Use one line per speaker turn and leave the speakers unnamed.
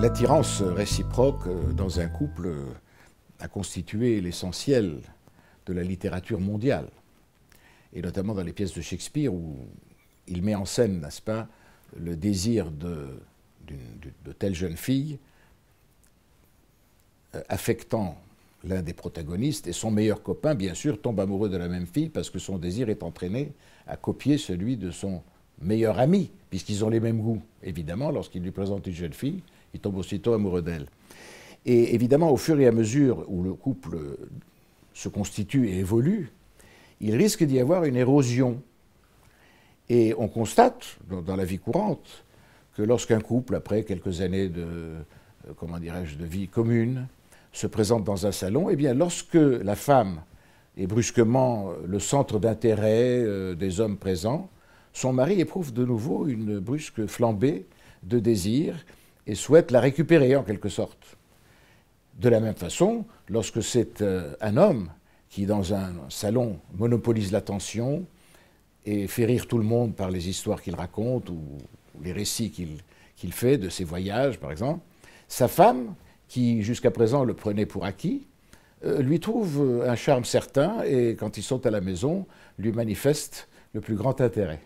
L'attirance réciproque euh, dans un couple euh, a constitué l'essentiel de la littérature mondiale, et notamment dans les pièces de Shakespeare où il met en scène, n'est-ce pas, le désir de, telle jeune fille euh, affectant l'un des protagonistes, et son meilleur copain, bien sûr, tombe amoureux de la même fille parce que son désir est entraîné à copier celui de son meilleur ami, puisqu'ils ont les mêmes goûts. Évidemment, lorsqu'il lui présente une jeune fille, il tombe aussitôt amoureux d'elle. Et évidemment, au fur et à mesure où le couple se constitue et évolue, il risque d'y avoir une érosion. Et on constate dans, la vie courante que lorsqu'un couple, après quelques années de, euh, comment dirais-je, de vie commune, se présente dans un salon, eh bien, lorsque la femme est brusquement euh, le centre d'intérêt euh, des hommes présents, son mari éprouve de nouveau une brusque flambée de désir et souhaite la récupérer en quelque sorte. De la même façon, lorsque c'est euh, un homme qui, dans un salon, monopolise l'attention et fait rire tout le monde par les histoires qu'il raconte ou les récits qu'il fait de ses voyages, par exemple, sa femme, qui jusqu'à présent le prenait pour acquis, euh, lui trouve euh, un charme certain et quand ils sont à la maison, lui manifeste le plus grand intérêt.